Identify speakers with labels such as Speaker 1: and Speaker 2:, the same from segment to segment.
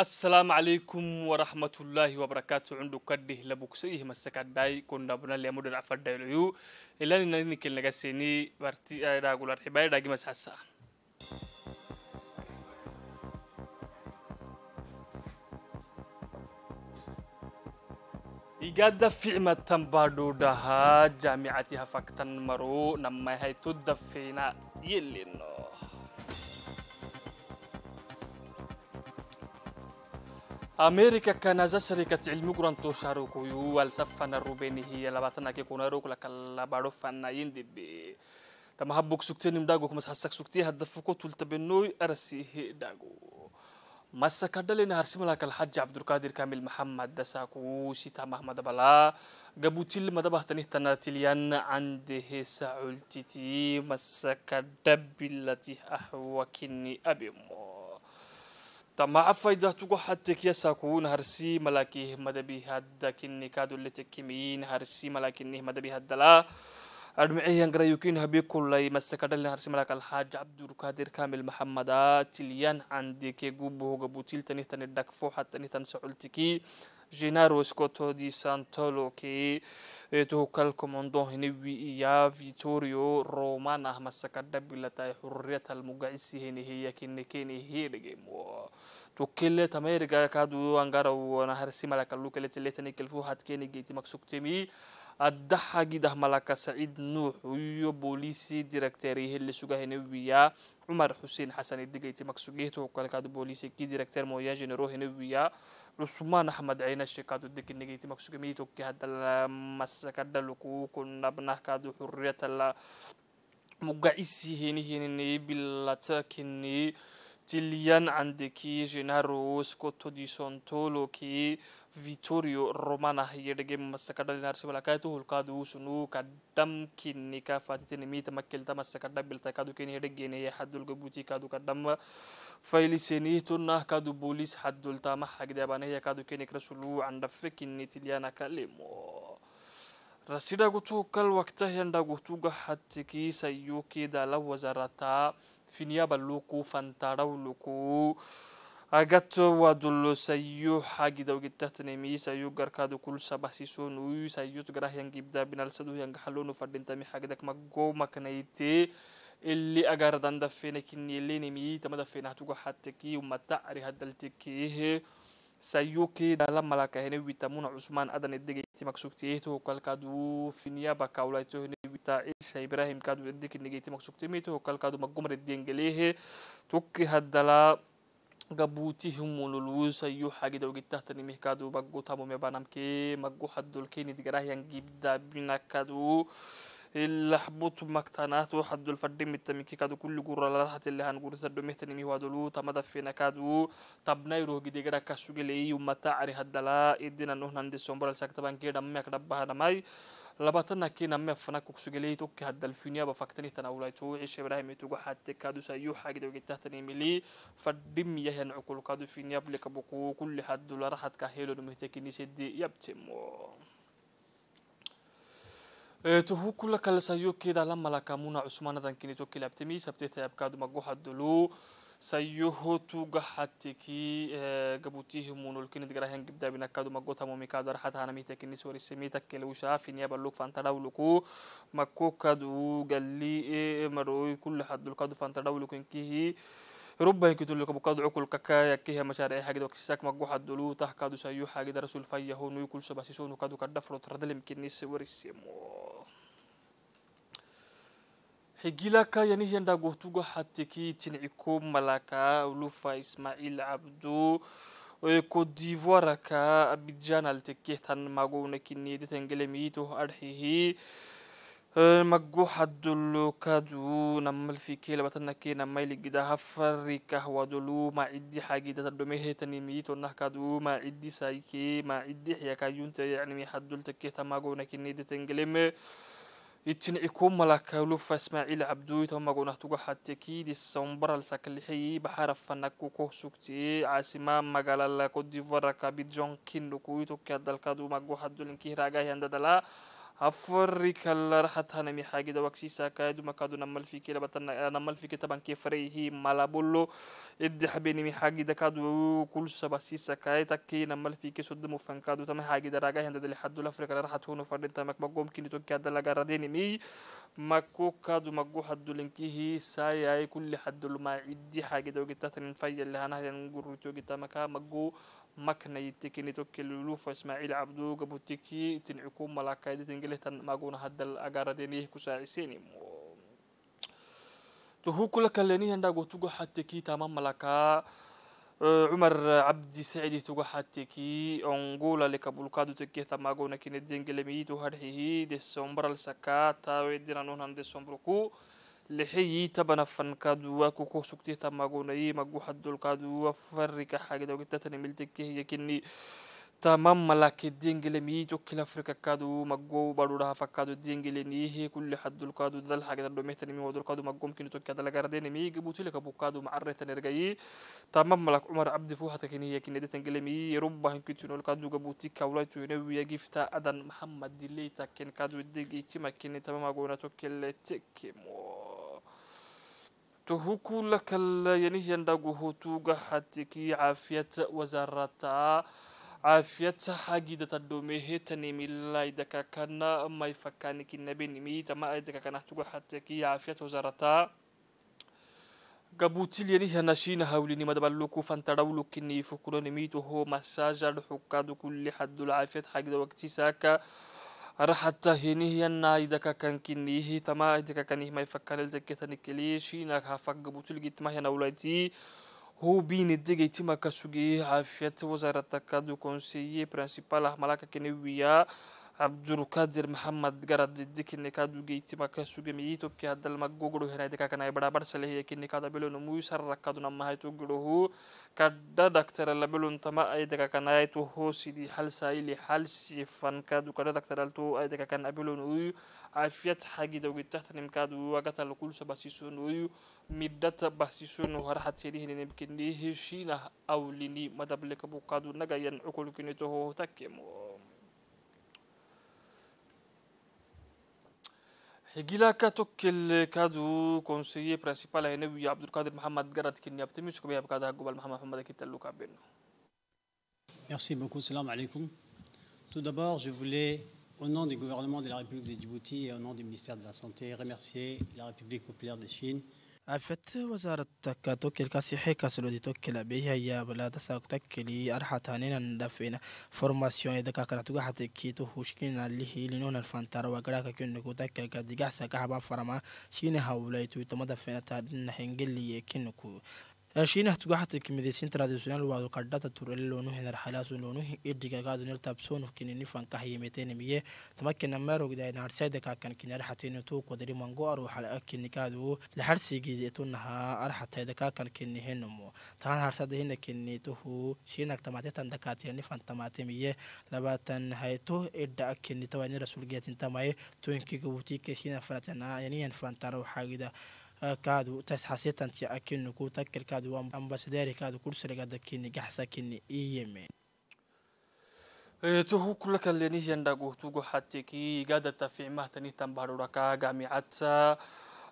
Speaker 1: السلام عليكم ورحمة الله وبركاته عندو كده لبوكسيه مسكت داي كنا بنا اللي مدن عفد دايلو إلا ننني كل نجسيني برتي آه، راجل الحباية داقي مسحسا إيجاد فيما تنبادو دها جامعتها فكتن مرو نما هاي تدفينا يلينو أمريكا كان شركة المجران توشارو كيو والسفن الروبيني هي لباتنا كي كنا روك لك اللبارو يندب تما هبوك سكتين مداغو كمس حساك سكتين هدفكو تلتبنوي أرسيه داغو مسا كدالي نهار سملاك الحج عبد القادر كامل محمد دساكو سيتا محمد بلا قبو تيل مدبا تنه تناتيليان عنده سعول تيتي مسا كدبي التي أحوكني أبيمو تما أفايدة تقو حتى كيسا كون هرسي ملاكي مدبي هدا كني كادو اللي تكيمين هرسي ملاكي مدبي هدا لا المعين غريوكين هبيكو لي مسكدل هرسم لك الحاج عبد القادر كامل محمد تليان عندي كي غوبو غبوتيل تنيتن الدكفو حتى نيتن سعولتكي جينارو سكوتو دي سانتولو كي تو كالكم هني هنوي يا فيتوريو رومانا أه مسكدل بلتا حرية المقعسي هني هي كنكيني هي تو لجيمو توكيل تمير غاكادو انغارو نهرسم لك اللوكاليتي لتنكلفو هاتكيني جيتي مكسوكتمي addaxagidah malaka saciid nuux iyo booliisii direkteerihi lisugahinewiya cumar xuseen xasan idigayti maqsugeeto kolkaad booliisikii direkteer mooyaa generohinewiya cusmaan axmed ciina sheekaad udekinigiti maqsugemiitokki hadala masakadhalukuu kunabnahkaadu xurriyatala mugacisihinihininii bilatakini Stillian andeki Genaro Scotto di Sontolo ki Vittorio Romana yedege masakadal nar sibala kaytu hulkadu sunu kaddam kinni ka fatitini mita makkilta masakadda bilta kadu kin yedege ne haddul gabuti kadu kaddam fayli seni tunna kadu bolis haddul tama hagde bana kadu kin ikrasulu anda fikinni Tiliana kalimo rasida gutukal waktahi anda gutuga hattiki sayuki dala wazarata فينيابا لوكو فانتارو لوكو agato waa dullosayo xagidawgi tahtnemiisayu garkaadu kul sabahsisoonu sayut garahyangibda binalsadu yangaxalonu fadhintami xagdak magoo maknayte اللي أجر دندفينك إني اللي نمي تمدفينه تجو حتى كي وما تعري هدلتكيه sayuki dala malakahene wita muna cusman adan edegeyti maksugtiyeto kalkaad uu finyaba kawlaytohine wita isha ibrahim kaad edekinegeyti maksugtimeto kalkaad magumar edengelehe tukki haddala gabuutihimululwu sayu xagida ogitahtanimih kaad magutamome banamkee magu haddolkeenid garahyan gibdabinakad uu اللحبوت مكتنات وحد الفرد متمكي كادو كل جورا لرحت اللي هنقول تدو مهتني مي وادلو تمدا فينا كادو تبنا يروح جدي كذا اللي يوم متى عري هدلا إدينا نوه نندي سومبر السكتبان كيد بها كذا بهذا ماي نم كينا فنا فنك اللي توك هدا الفنيا بفكتني تناولاي تو عيش إبراهيم توجو حتى كادو سايو حاجة دو جت تاني ملي فرد ميه هنعقل كادو فينيا بلك بقو كل حد لرحت كهيلو مهتكني سدي يبتمو tuhu kula kala sayo keda la malakamuna usmanadan kinito kilabtimi sabteta abkaad maguxa dulu sayuhu tuga hatiki gabutihi munul kinid garahan gibdabina kadu magota mumi kadar hata hanami tekini sori semita kelu shafin ya baluk fantadawluku makku kadu galli maroy kullu haddul kadu fantadawluku inkihi ربه كتول لك بقاد عقول ككايا كيها مشار أي حاجة وكسيساك مقوحة دولو تحكا دو سايو حاجة دا رسول فايهو نو يكل سباسيسون وكادو كدفرو تردل مكيني سوري سيمو حيجيلا كا يعني هي عندها قوتوغا حتى كي تنعيكو ملاكا ولوفا إسماعيل عبدو ويكو ديفوارا كا أبيجان التكيه تان ماغو نكيني دي تنجلميتو أرحيهي magguu haddulu kaduu namal fikee labatanakee namayli gida hafarika hawadolu maciddi xagida tadomehetanimii tonah kaduu maciddi saykee maciddi xiyakaayunta yacnimi haddul takee tamaagowna kinedetengeleme ittinicikuu malakalufa ismaaciil cabduu tamagownah tuga xatekiidi sombaral sakalixeyi baxarafanaku koh sugtee caasima magaalala kodivaraka bidjonkin dhukuu tokkea dalkaduu magguu haddulinkii hiraagahyandadalaa hafurri kallar hatana mi hagida waksi sakaya duma kadu namal fiki labatan namal fiki taban ke farehi malabullo iddi habini mi hagida kadu kul sabasi sakaya takki namal fiki sudda mufan kadu tama hagida raga handa dali haddu lafri kallar hatuno fardin tamak magom kini tokki hadda laga radini mi makko kadu maggo haddu linkihi sayay kulli haddu luma iddi hagida ogita tanin fayya lihana hadan gurruti ogita maka maggo maknay tekini tokkelulufa ismaaciil cabduu gabutiki tin ciku malakayditen gelehtan maguna haddal agaradenieh kusaaciseni tuhukula kalenihandago tuga hatteki tama malakaa عمر عبد سعيد توغا حاتكي أنغولا لكابولكادو تكيه تماغونا كيني دينجلمي تو هرهي ديسمبر السكا تاوي دينا نونان ديسمبركو لحي تبنا فن كوكو سكتي lixiyitobana fankaaduwa kukusugtita magunayi maguxadulkaaduwa farika xagidogitatani miltekehiya kini تمام ملاك دينجلمي تو كلا افريكا كادو مغو بارورا فكادو دينجلني هي كل حد الكادو دل حاجه دل مهتني مي ودول كادو مغو ممكن تو كدا لغاردين مي جبوت لك ابو كادو معرت نرغي تمام ملاك عمر عبد فوحه كنيه كني مي ربا هن كتو الكادو جبوتي كولا تو نوي جفتا ادن محمد دليتا كن كادو ديجي تما كني تمام غونا تو كل تك مو tuhuku lakalayanihiyan dhaguhutuuga xatikii caafiyata wasaarata caafiyata xagidata dhomehetanimilaydaka kana mayfakanikinabinimi tama aydaka kana tuga xatikii caafiyata wasaarata gabuutilyanihiyan ashina hawlinimadabaluku fantarawlukinii fukulonimituho masaajar xukadu kulli xadul caafiyat xagida waqtisaaka رحت هنيه الناي دك كان كنيه تما دك كان يه ما يفكر لدك كتني كليش نك هفك بطل جت ما هنا ولايتي هو بين الدقة تما كسوجي عفية وزارة كادو كونسيي برانسيبال أحمالك كنيه ويا abdulkadir maxamed garadidi kinekadu geytima kasugame youtubeki hadalma gogorohenayde kakanay barabar salehiya kinekada belon muisarrakaduna mahayto gorohu kadha daktara labelon tama ayde kakanayto hosidi halsaili halsifan kadu kadha daktaralto ayde kakan abelon uyu عافيت حاجة دو تحت نمكاد وقت الكل سباسيسون ويو مدة باسيسون ورحت سيره نمكن ليه شينا أو لني مدبلك بوكادو نجا ينعقل كنيته تكيمو Merci
Speaker 2: beaucoup, salam alaikum. Tout d'abord, je voulais, au nom du gouvernement de la République de Djibouti et au nom du ministère de la Santé, remercier la République populaire de Chine عفت وزارة تكاتوك الكاسي حيكا سلودي توكلا بيها يا بلاد ساق تكلي أرحى تانين اندفين فورماسيون يدكا كانتوغا حتى كيتو هوشكين اللي هي لنون الفانتار وقراكا كيون نكو تكل كادقا ساقا حبا فرما شين هاولايتو تمدفين تادن هنجل يكين shiinahtugaxatakimidesintanadisuyan wacdu kardhata turele loonuhinar xalaasu loonuhi idhigagaadunir taabsoonufkinini fankahiyemetenimiye tamakina meerogdainaarseeda kaakan kinarxatini tuukodari mangoaru xalakinigaadu laxarsigiidi tunahaa arxateeda kaakan kinihinumu tahan harsada kinituhu shiinak tamatetan dakatirani fantamatimiye labaatan haytu idha akinitawainirasulgeetintamaye tuinkigabuutiike shiina fanatana yaniyan fantara waxaagida kaadu tasxasitanti akinu ku takir kaadu ambasaderi kaadu kursiliga dakini gaxsa kini iyeme
Speaker 1: tuhu kula kaleni yanda guhtugo hatiki gada tafiimah tani tambaruraka gamicata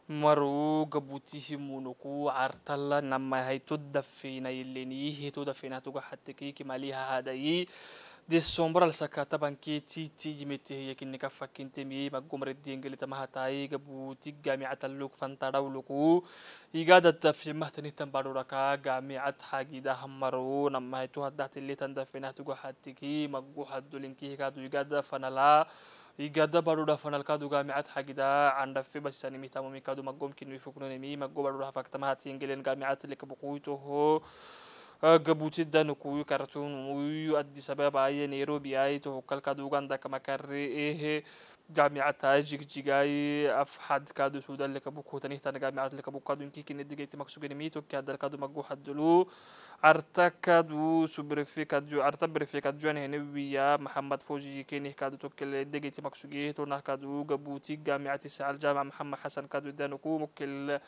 Speaker 1: maruu gabutihi munuku cartala namahaytu dafiinayilenihi tu dafiinatuga hatiki kimaliha hadayi ديسمبر السكا طبعا كي تي تي يمتي هي كني كفا كنت مي بقوم ردين قلت ما هتاي قبو تي جامعة اللوك فانتا دولوكو يقادة تفشي مهتني تنبارو ركا جامعة حاجي دا همرو نما هيتو هدات اللي تندفنا تقو حتكي مقو حدو لنكي كادو يقادة فنلا يقادة بارو دا فنل كادو جامعة حاجي دا عن دفي بس يعني ميتا مومي كادو مقوم كنو يفكنوني مي مقو بارو رفاك تمهاتين قلن جامعة اللي كبقويتو هو gabuutiddan kuyu kartuun uyu addis ababa aye nairobi aye tohokkal kaduuganda kamakarre ehe جامعة جيك جيجاي اف حد كادو سودا اللي كبوكو تاني تانا جامعة اللي كبوكو كادو انكي كين دي جيتي مكسو جنميتو كادا كادو مقو حدلو عرتا كادو سوبرفي كادو عرتا برفي كادو انا هنويا محمد فوزي كين كادو توكل دي جيتي مكسو جيتو نا كادو قبوتي جامعة الساعة الجامعة محمد حسن كادو دانوكو مكل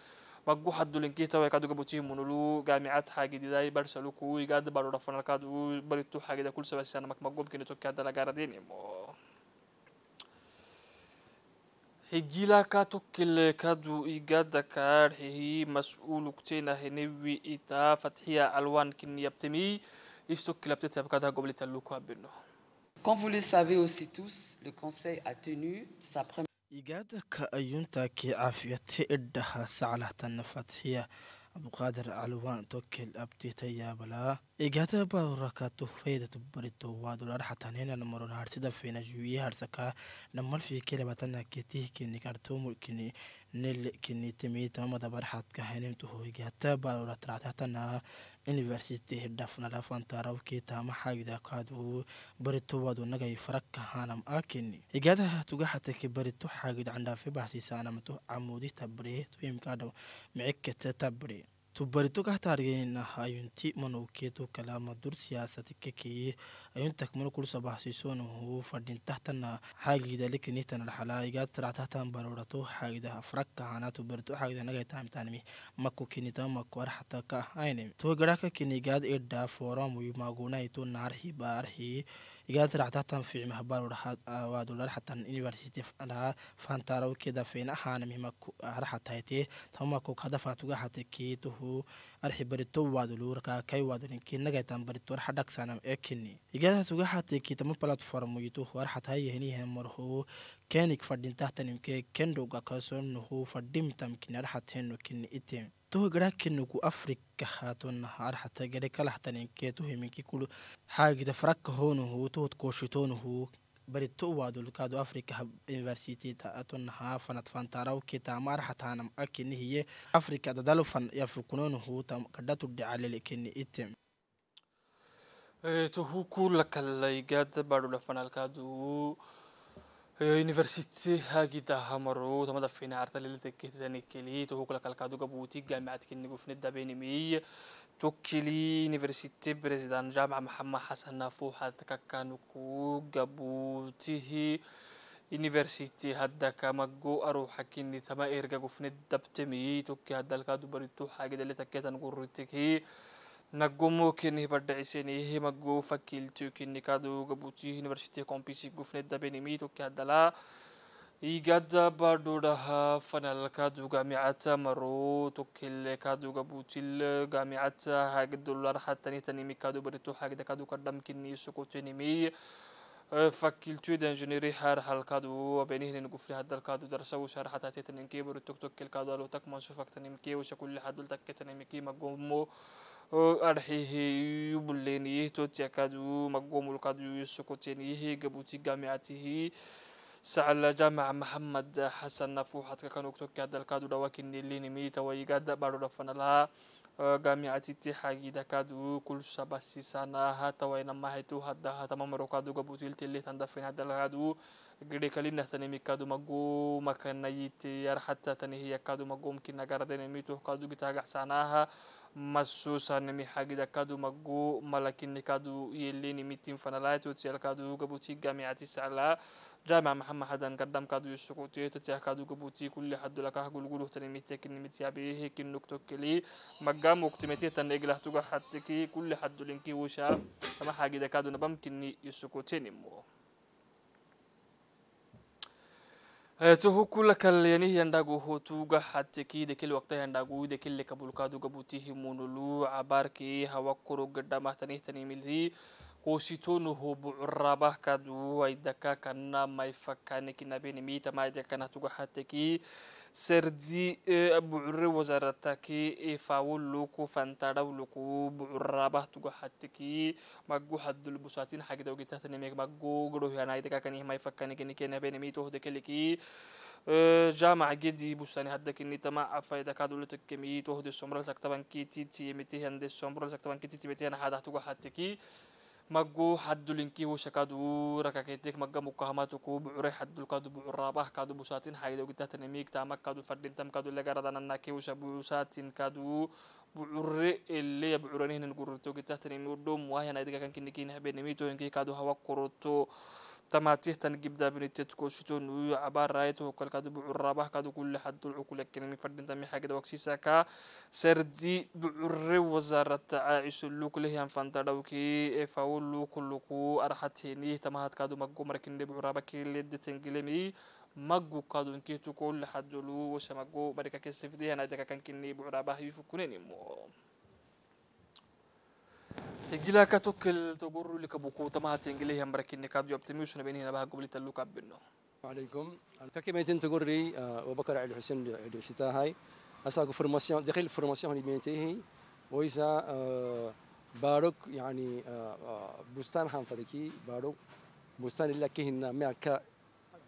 Speaker 1: بقو حدو لينكي تو يكادو جابو تيم منلو جامعات حاجة دي داي برسلو كوي قاد برو رفنا كادو بريتو حاجة دا كل سبع سنة مك مقوم كني تو كادا لقارا ديني مو هجيلا كاتو كل كادو إيجاد كار هي مسؤول كتينا هنوي إتا فتحية علوان كني يبتمي يستو كل بتتا بكادا قبل تلوكو أبنو Comme vous le savez aussi tous, le Conseil a tenu sa première... إيجادك
Speaker 2: تاكي عافيتي إدها سعلة النفط هي أبو قادر علوان توكل أبتي تيابلا eegata barakatu faydatu barito waadular xatanena namaron harsida fena juye harsaka namal fikele batana ketih kini kartumul kini nel kini timi tamada barxad ka henimtu hoygata baluratratatana university dhafna dhafantaraw kitama xagida kaadu barito waadu nagay farag kahanam akini eegata tuga xatake barito xagid candhaafe baxsiisaanamtu camuudi tabre tuyimkaadhaw micikata tabre تبرتو كهتارجينا أيونتي منوكيتو كلام دور سياسة ككي أيون تكمل كل صباح سيسون هو فردين تحتنا حاجة ذلك نيتنا الحلاقة ترى تحتنا برورتو حاجة أفرق كهانا تبرتو حاجة نجاي تام تانمي مكو كنيتا مكوار حتى كهاينم تو جراك كنيجاد إردا فورا ويماغونا يتو نارهي بارهي igaad raactaatan fiicima habaanwaadulaarxatan university anaa faantaaraw kedafeen ahaana mihima raxatayte tamako hadafaatuga hate keetuhu arxi barito waaduluurka kai waaduninkii nagaytan barito arxadhagsanam ekini igaadasuga hate kiitama platform yituhu arxatayahenihe marhu kenik fadhintahtanimke kendhoga kasonuhu fadhimtamkini arxateenu kini itim تو غراكنكو أفريقيا هاتون نهار حتى غريكا لحتى نكيتو هيمكي كل حاجة دفرك هونو هو تو تكوشتون هو بريد تو وادو لكادو أفريقيا يونيفرسيتي تاتون نها فنت فانتاراو كي تامار حتى نم أكن هي أفريقيا دادالو فن يفكونون هو تام كداتو دعالي لكن إتم
Speaker 1: إيه، تو هو كل كلايجاد بارو لفنالكادو يونيفرسيتي هاجيدا همرو تمدا فينا عرتا ليلة كيتاني كلي تهوك لك الكادو كبوتي جامعة كنيكو في ندا بينمي توكلي يونيفرسيتي بريزيدان جامعة محمد حسن نافو حالتك كانوكو كبوتيه يونيفرسيتي هدا كمجو أروح كني تما إرجع في ندا بتمي توكي هدا الكادو بريتو حاجة ليلة كيتان قرتك هي nagumo kini hibadhaciseni himago fakiltiyo kini kadoga butiyo university kompisi gufne dabenimi toki hadala igada badhodaha fanal kaduga micata maro tokile kaduga butil gamicata hagdolar hatanitanimi kadu barito hagda kaduka dhamkini sokotenimi فكلتو دانجنيري هار هالكادو بينهن نقفل هاد الكادو درسو شهر حتى تتنين كيبر توك الكادو لو تك منشوفك تنين وش كل حد لتك مقومو أرحيه يبليني توتي كادو مقوم الكادو سكوتيني قبوتي جامعته سعل جامع محمد حسن نفوحة كان وقتك هذا الكادو لكن نيليني ميتا ويقاد بارو رفنا لها تيحاقي دا كادو كل شبسي سنة هاتا وينا ما هيتو هدا هاتا ما مروكادو قبوتيل تلي تندفن هذا الكادو gede kalina tanemi kadu mago makanayiti yar hatta tanihiya kadu mago ميتو كادو mitu سانا gitagaxsanaha masusaan mi hagida kadu magu malakini kadu yelini mitin fanalai totial kadu gabuti gamiati sala جامع محمد حدن قدم كادو يسقوتي تتيا كادو قبوتي كل حد لك هقول قولو تنميتي كنميتي أبيه هيك النكتة كلي مقام وقتمتي تنقله تقع حتى كل tuhukulakal yanihiyandagu hotuga hatekide kili waktayandhaguide kili kabulkaduga butihi munulu cabaarkii hawakurugadhamahtanihtanimilhi qoositoonu hubucurabah kadu aydaka kana mayfakanekinabenimi tamaydakana tuga hatekii سردي بعر وزارتكي فاول لوكو فانتارو لوكو بعرابه تقو حتكي مقو حد البساتين حاجة دو جتات نميك مقو قروه يعني عيدك كان ما يفكني كني كنا بين ميتو هدك لكي جامع جدي بوستاني هدك اني تما عفايدا كادو لتكمي تهدي السمرل سكتبان كي تي تي متي هندي السمرل سكتبان كي تي تي متي انا حدا تقو حتكي مجو حد لينكي وشكادو ركاكيتك مجا مكهماتو كو بعري حد كادو بعرابه كادو بوساتين حيدو قتا تنميك تامك كادو فردين تام كادو لغرا دانا كيوشا بوساتين كادو بعري اللي بعرنين نقرتو قتا تنمي ودوم واهي انا كان كنكين هبي نميتو انكي كادو هوا كروتو تماتيه تنجيب دا بنتيت كوشتون ويو عبار رايت وكل كادو بعور رابح كادو كل حد دول عقول كنني فردن تمي حاجة دا وكسيسا كا سردي بعور وزارة عيسو اللوك اللي هم فانتا داوكي افاو اللوك اللوكو ارحتيني تماهات كادو مقو مركين دي بعور رابح كي لدي تنجيلمي مقو كادو انكيتو كل حد دولو وشا مقو مريكا كيستفديه نايدكا كان كني بعور رابح مو igila ka tokkel togorru lika buku tama hatengile yamrakinne ka du optimation beni na ba قبل luka binno عليكم
Speaker 3: كيميتين تقري وبكر علي الحسين الشتاهاي اساكو فورماسيون داخل الفورماسيون اللي هي ويسا باروك يعني بستان هم حنفركي باروك بستان اللي كهنا ما ك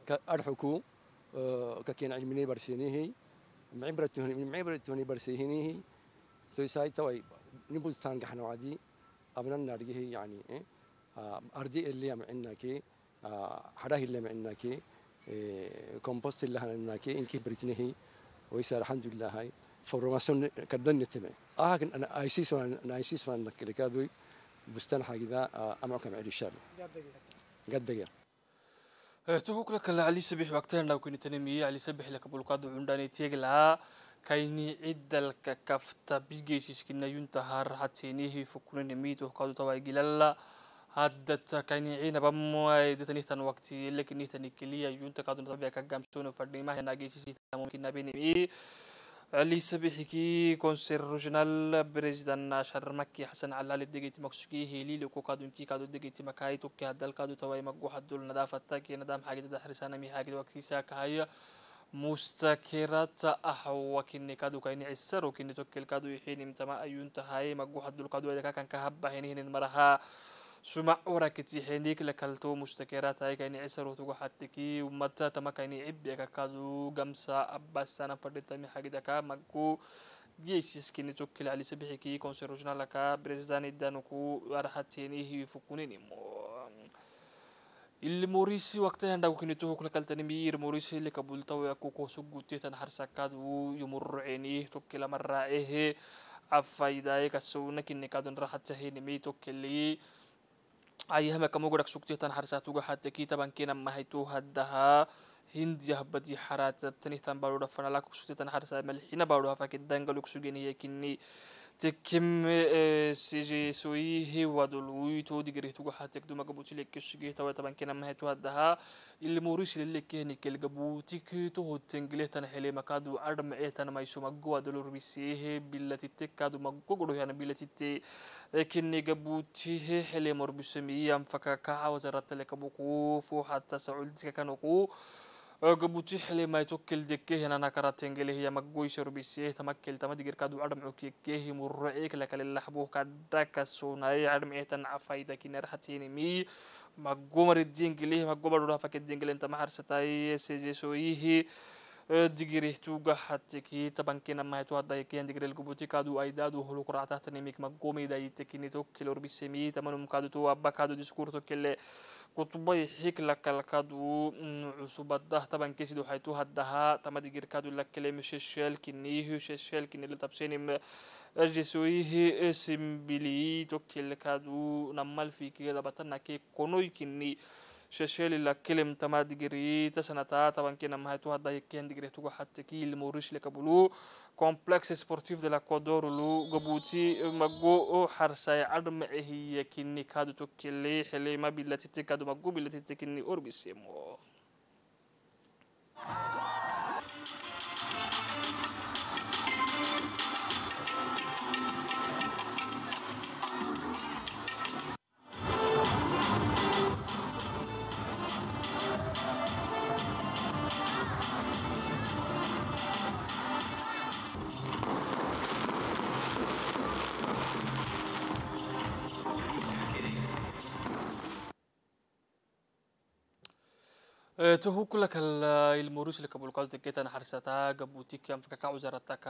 Speaker 3: كارحكو ككين علمني برسيني هي معبرة تهني معبرة تهني برسينيه تويساي توي نبوستان كحنا وعدي أبنا نرجه يعني إيه؟ آه، أرضي اللي عندنا كي حراه اللي عندنا آه، كي كومبوست اللي عندنا كي إنك بريتنه هي ويسا الحمد لله هاي فورماسون كدن نتمه آه أنا أيسيس وأنا أيسيس وأنا فان كلكادوي بستان حاجة ذا آه، أمعكم عيد الشام قد دقيقة
Speaker 1: تهوك لك علي سبيح وقتها لو كنت نمي علي سبيح لك بلقاد عندنا تيجي لها kaini ciidalka kafta bigeysiskinna yunta harhatinihi fukunanimitu kadutawaigilalla haddata kaini ciinaba moay datanihtan wakti lekinihtan ikiliya yunta kadunatabiya kagamsono fadhimahana geysisitamkinabinimi ليس بحكي كونسيرجنال بريزيدان شرمكي حسن علالي دقيتي مكسكي هيلي لكو كادو انكي كادو دقيتي مكاي توكي هدال كادو تواي مقو حدول نظافة تاكي ندام حاجة دا حرسانا مي حاجة وقتي ساكا هيا mustakirata ahwa kinni كادو kaini cisaru kinni tokkel kadu ixinim tama ayun tahaye magu hadul kadu إذا كان ka habbahinihinin المرها سمع وركتي حينيك لكالتو مشتكرات هاي كاني عسر حد حتكي ومتى تما عب عبي كادو قمسا أباس سانا فردتا مي حاجة دكا مكو جيسيس كني توكل علي سبحكي كونسيروجنا لكا بريزدان الدانوكو ورحتيني هي فكونيني مو اللي موريسي وقتها عندها كنت توك لك التنمير موريسي اللي قبل تو كوكو سقوتي تنحر سكاد ويمر عينيه توكل مرة إيه عفايداي كسونا كني كادون راحت سهيني مي توكلي ayahama kamogodak sugtihtan harsatuga hatte kitaban kenan mahaitu haddaha hindiya badi harata tanihtan baruda fanala kusutitan harsa malhina baruda fakidangaluk sugeniya kinni تكم آه، سيجي سوي هو دلوي سويه ودلويتو تو حتى دو مقبوتي لك الشقيه توا طبعا كنا مهتو هذا اللي موريش اللي لك كل قبوتي كتو هو تنقليه تنحلي مكادو ارم ايه تنا ما يسو مقوى دلور بيسيه بلاتي تكادو مقوى يعني بلاتي تي لكن قبوتي حلي مور بسميه انفكا كاها وزرت لك بوقوف وحتى سعودتك كانوا ogabuutixle maytokil dekehin anakaratengelehiya magoysarubisie tamakil tamadigirkadu adhamcu kekehi muruceek lakale laxbuhka dhakasunaye adham ehtan cafayda kinarhatinimi magomari dingilih magobadhurafake dingilenta maharsataye sejesoyihi دیگری تو گهت که تبان کنم مه تو هدایی که دیگری لگوبوتی کادو ایدادو خلوق رعتات نمیک مگومی دایی تکینی تو کلور بیسمی تمنم کادو تو آب کادو دیسکور تو کل کتبای هیکل کل کادو عصبت ده تبان کسی دو حیتو هدها تما دیگر کادو لکل مششل کنیه مششل کنی لتبسینم رجسویه سیمبلی تو کل کادو نمال فیکی لبتن نکه کنوی کنی ششيل لا كلم تما دغري تسنتا طبعا كنا ما هتو هدا يكين دغري تو حتى كي الموريش لكبلو كومبلكس سبورتيف دي لا كودور لو غبوتي مغو حرساي عدم هي كني كادو تو كلي حلي ما بلتي تكادو مغو بلتي تكني اوربسيمو تهو كلك المروس اللي قبل قلت كيت أنا حرستا قبوتي كم فك كان وزارتك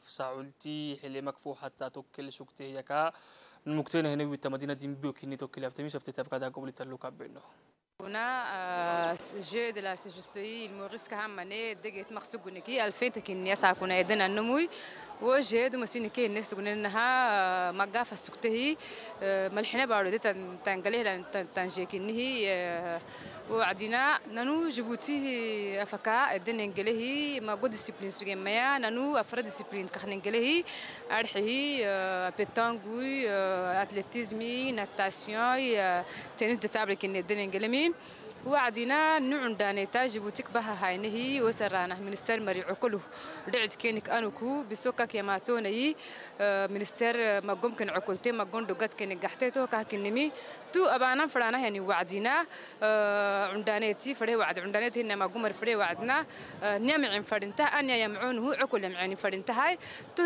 Speaker 1: فسعلتي حلي مكفو حتى توكل سكته يكا المكتين هنا ويت مدينة دين بيو كني توكل أفتمي سبتي تبقى ده قبل تلوك بينه
Speaker 3: هنا جي دلا سجسوي المروس كهم مني دقيت مخصوص جنكي ألفين تكين يسا كنا يدنا النموي وجد مسين كي الناس قلنا انها مقافة قاف السكته آه، ملحنا بارو تنقليه لان تنجيكنه آه، وعدينا نانو جيبوتي افكا ادن انجليه ما قد ديسيبلين سوغي مايا نانو افرا ديسيبلين كخن انجليه ارحي آه، بيتانغوي اتلتيزمي ناتاسيون تنس دي تابل كن ادن مي وعدينا نعن داني تاجب هاي نهي وسرانا منستر مري عقله دعت كينك أنوكو بسوكك يا ماتوني آه، منستر ما كن عقلتي ما قون دقت كينك قحتيتو نمي تو أبانا فرانا يعني وعدينا آه، داني تي فري وعد داني تي نما نعم قمر فري وعدنا آه، نعم نمع فرنته أن هو عقل يعني فرنتا هاي تو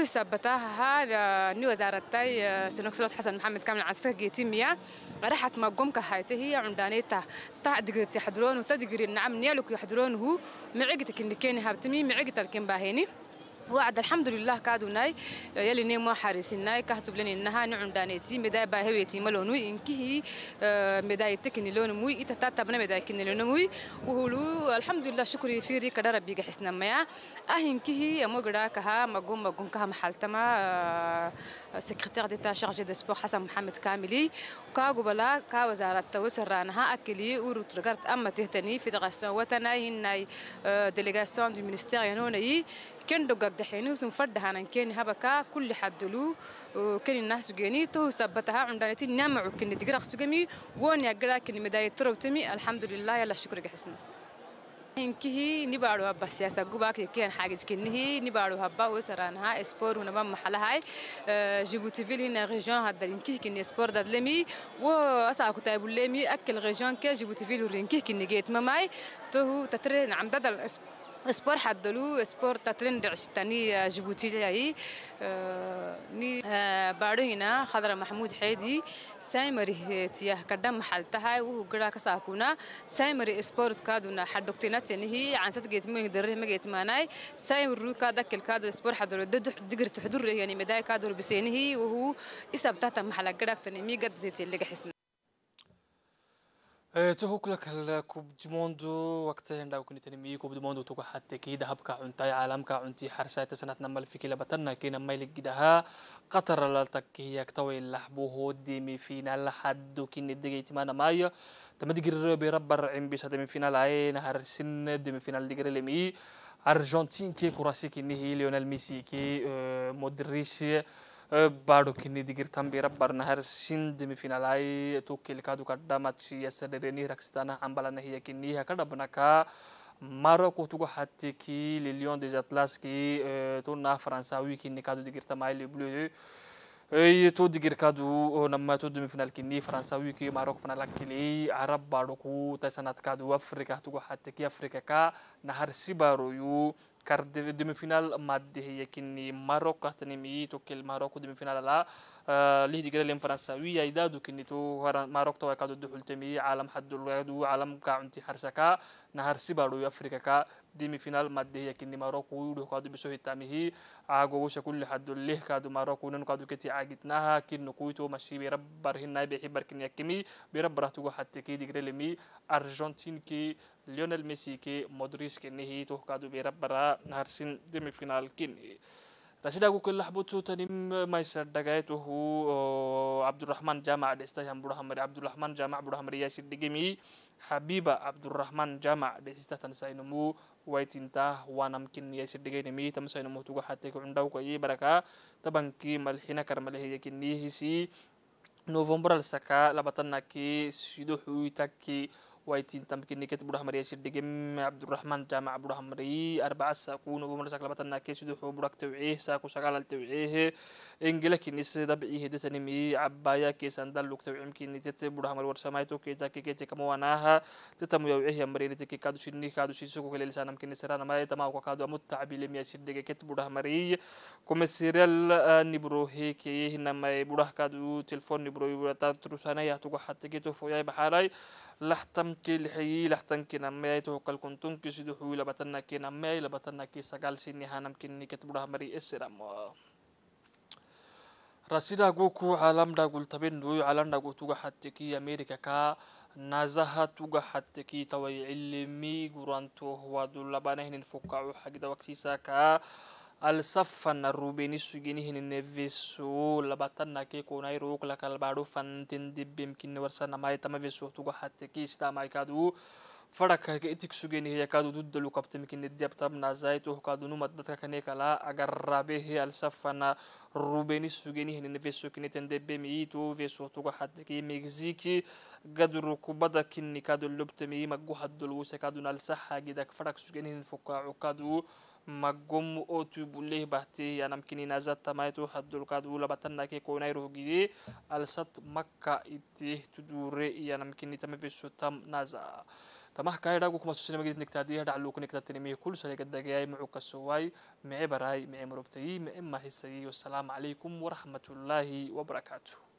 Speaker 3: ها ني وزارتي سنوكسلوت حسن محمد كامل عسكر جيتيميا راحت ما قوم كهايته هي تا تعدق تحضرون وتدقرين نعم نيالك يحضرون هو معقتك اللي كان هابتمي معقتك اللي كان باهيني وعد الحمد لله كادوناي يلي نيمو ناي كهتب لنا انها نعم دانيتي مدا باهويتي ملونو انكي آه، مدا تكني لون موي اتتاتبنا مدا كني لون موي وهولو الحمد لله شكري فيري كدا ربي حسنا ميا اهنكي مو غدا كها مغوم مغوم كها محلتما آه، سكرتير ديتا شارجي دي سبور حسن محمد كاملي كاغو بلا كا وزاره رانها اكلي وروترغارت اما تهتني في دغاسون وتناي هناي آه، ديليغاسيون دو مينيستير كندو قدحيني وسنفرد هانا كين هبكا كل حد له كين الناس جاني تو سبتها عندنا تي نعم كن تقرأ سجمي وان يقرأ كن مداية تمي الحمد لله يلا شكر جحسنا هنكه نبارو هبا سياسة جوباك كين حاجة كنه نبارو هبا وسرانها إسبور هنا بام محلها هاي آه، جيبوتي فيل هنا ريجون هذا هنكه كن إسبور داد لمي وأسعى كتاب لمي أكل ريجون كجيبوتي فيل هنكه كن جيت ماي تهو تترين عم ده الإسبور سبور حدلو سبور تترين دعشتاني جيبوتي لهي ني بارو هنا خضر محمود حيدي سايمري تياه كردام محل تهاي وهو قرا كساكونا سايمري سبور كادونا حدوكتنا تنهي عن سات جيت مين دري ما جيت ماناي سايمرو كادك الكادو سبور حدلو دد دقر تحضر يعني مداي كادو بسينهي وهو إسابتها محل كتاني مي قد تيتي اللي قحسنا
Speaker 1: توهكلك الكوب دموندو وقت هندا وكني تنمي كوب دموندو توك حتى كي ذهب كعنتاي عالم كا كعنتي حرسات سنة نمل في كلا بتنا كينا ميل جدها قطر لا تكيه كتوي اللحبو هودي مي فينا لحد وكين الدقي تمانا مايا تما تمدقر برب الرعيم بيسا فينا العين هرسن دمي فينا الدقر لمي أرجنتين كي كراسي كيني هي ليونيل ميسي كي مودريش baado kini digirtan bira barnahar sin demifinalai tukilkadu kadda matchi yasadereni rakstana ambalana hiya kini hakada banaka mara kutugo hatti ki le lion des atlas ki tonna fransawi kini kadu digirta mai le bleu اي تو ديغير كادو نما تو دمي فينال كني فرنساوي كي ماروك فينال كلي عرب باروكو تسنات كادو افريكا تو حتى كي افريكا كا نهار سيبارو يو كارد ديمي فينال ما دي هي كني ماروك تنمي توكل ماروكو ديمي فينال لا آه، لهدي قال ایدا دو کنی تو هر ماروكتو وكادو دحلتمي عالم حد دو الوادو عالم که كا انتي حرسكا نهر سيبارو افريكا كا ديمي فينال ماده كني ماروك ويدو كادو بسو هتامي عاغو وش کل حد دو له كادو ماروك ونن كادو كتي مشی بر كويتو نای به حبر کنی کمی بر بربر تو حتی كي دیگر لیمی آرژانتین کی لیونل ميسي کی مدریس كني تو تو بر بربر نهر سين دیمی فینال کنی رسيدا كل حبوتو تنم ما يسر دقايته عبد الرحمن جامع دستي هم برحمري عبد الرحمن جامع برحمري ياسر دقمي حبيبة عبد الرحمن جامع دستا تنسينمو ويتنتا ونمكن ياسر دقينمي تمسينمو توقع حتى كعندو كي بركة تبنكي ملحنا كرمله يكني هسي نوفمبر السكا لبطنكي سيدو حويتكي وايتين تمكن نكت برهم ريش الدجم عبد الرحمن جامع برهم ري أربعة ساقون وبمر ساقل بتنا كيس دو حبرك توعيه ساقو شغال توعيه إنجلا كنيس دبعيه دتني مي عبايا كيس أندل لوك توعيم كني تت برهم الور سمايتو كيس كي آه، كي كم واناها تتم يوعيه يمري نتك كادو شني كادو شين سوكو كلي لسان ممكن نسران ما يتما وكا كادو أموت تعبيل مي أشيد دجا كت برهم ري كومسيريال نبروه كي هنما برهم كادو تلفون نبروه برتا تروسانا يا توكو حتى كتو فويا بحالي لحتم tankel xeyi lahtanke nammeyay tohokalkon tonke sido xuyi labatannake nammeyay labatannake sagal sinni hanamkinni ketbudahamari esiramo rasidagoku calamdhagultabendoy calamdhago tuga hatteki america ka nazaha tuga hatteki taway cilimi gurantoh wadulabanahnin fokacu xagidawagsiisa ka alsafan arubeni sugini hininevisu labatanake kunairuk lakalbadu fantin dibimkini warsanamaitamavisu tuga hatekistamaaikadu farakaga itik sugenihyakadu dudalu kaptemkini diabtabnazaituh kadunumad dadka kanekala agarabehi alsafana rubeni sugeni hininevisu kiniten debemiitu visu tuga hateki megziki gaduru kubada kini kadu lubtemi maguhadulwuse kadun alsaha gidak farak sugeni hinfukacukadu maggomu otu buleh bahte yanam kini nazata maitu haddul kad ula batanna ke ko nairo gidi alsat makka itti tudure yanam kini tame bisu tam naza tamah kaida gu kuma susina magidit niktadi hada alu kunekta tinimi kul sale gadagay mu kasuwai mi baray mi murubtayi mi imma hisayi wassalamu alaikum wa rahmatullahi wa barakatuh